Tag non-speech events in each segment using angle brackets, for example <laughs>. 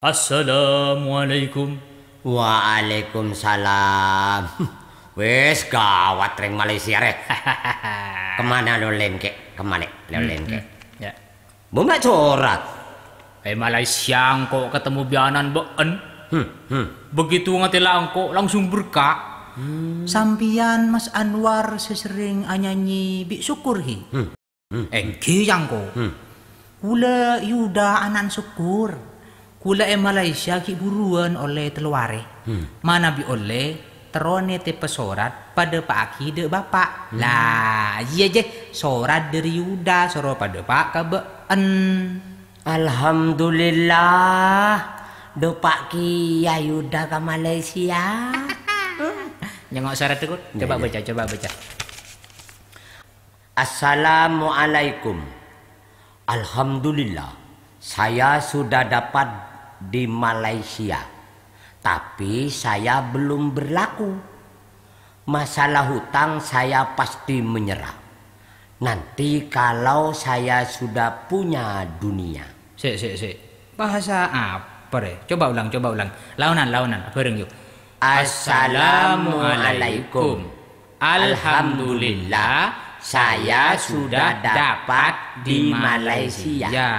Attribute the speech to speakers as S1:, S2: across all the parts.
S1: Assalamualaikum. Waalaikumsalam. <laughs> Wes gawat ring Malaysia re. <laughs> Kemana lo lengke? Kemana lo hmm, lengke? Hmm, ya. Bu mbak corat. Eh Malaysia kok ketemu bianan Boen. Hmm, hmm. Begitu ngerti langko langsung berkah. Hmm. Sampian Mas Anwar sesering anyanyi bi syukur hi. Hmm. Hmm. Engki eh, yang kok. Hmm. Ula yuda anan syukur kula e Malaysia ki buruan oleh teluare hmm. mana bi oleh terone te pesorat pada pak aki de bapak hmm. lah iya je sorat dari yuda soro pada pak kabe en alhamdulillah do pak ki ya yuda ke Malaysia <laughs> nyengok sorat tu coba ya, ya. baca coba baca Assalamualaikum Alhamdulillah saya sudah dapat di Malaysia. Tapi saya belum berlaku. Masalah hutang saya pasti menyerah. Nanti kalau saya sudah punya dunia. Sik, sik, sik. Bahasa apa ya? Coba ulang, coba ulang. Launan, launan. Bareng yuk. Assalamualaikum. Alhamdulillah saya sudah dapat di Malaysia. Ya.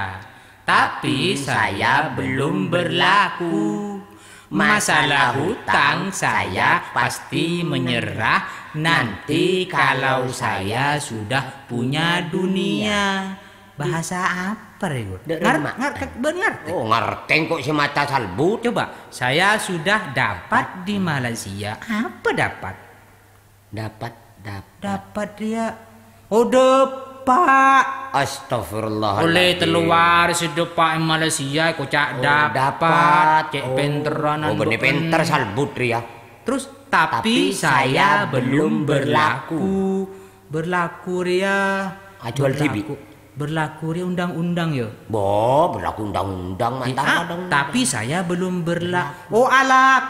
S1: Tapi saya belum berlaku Masalah hutang saya pasti menyerah Nanti kalau saya sudah punya dunia Bahasa apa ya? Ngerti, ngerti. Oh ngerti kok si mata salbu Coba, saya sudah dapat di Malaysia Apa dapat? Dapat, dapat Dapat dia Oh, dapat pak astagfirullah boleh teluar sedo pak Malaysia kok oh, dapat, dapat. cek oh. penteranan oh bener penter salbutri ya terus tapi, tapi saya belum berlaku berlaku, berlaku ria ajual berlaku berlaku undang-undang yo. boh berlaku undang-undang iya, mantap ah, undang Tapi saya belum berlaku. Oh, alak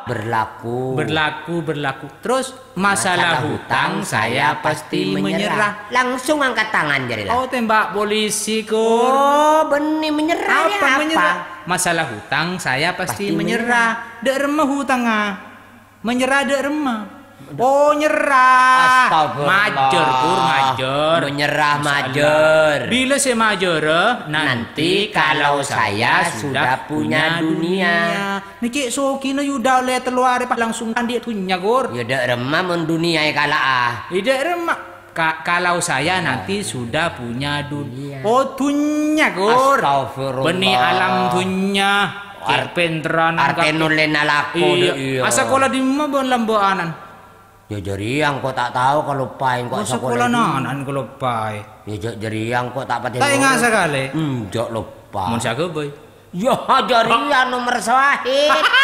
S1: <laughs> berlaku. Berlaku, berlaku. Terus masalah, masalah hutang, hutang saya pasti menyerah. menyerah. Langsung angkat tangan jadi Oh, tembak polisi, Kur. Oh, benih menyerah apa, ya apa? Masalah hutang saya pasti, pasti menyerah. menyerah. Dek remah hutang ah. Menyerah dek remah. Oh nyerah. Astagfirullah. Major pur major. Menyerah major. Bila saya major nanti, eh, nanti kalau saya sudah punya dunia. Niki soki na yuda oleh teluar pak langsung kan dia tunya gur. Yuda remah mendunia ya kala ah. Yuda remah Ka kalau saya oh, nanti sudah punya dunia. Ya. Oh tunya gur, Astagfirullah. Benih alam tunya. Arpenteran. Artenulena laku. Iya. iya. Asa kalau di mana lambu anan. Ya jeriang kok tak tahu kalau pai kok sok kula nanan kula pai. Ya jok jeriang kok tak pati. Tak ingat sekali. Hmm, jok lupa. Mun saged boy. Ya jeriang nomor sahih. <laughs>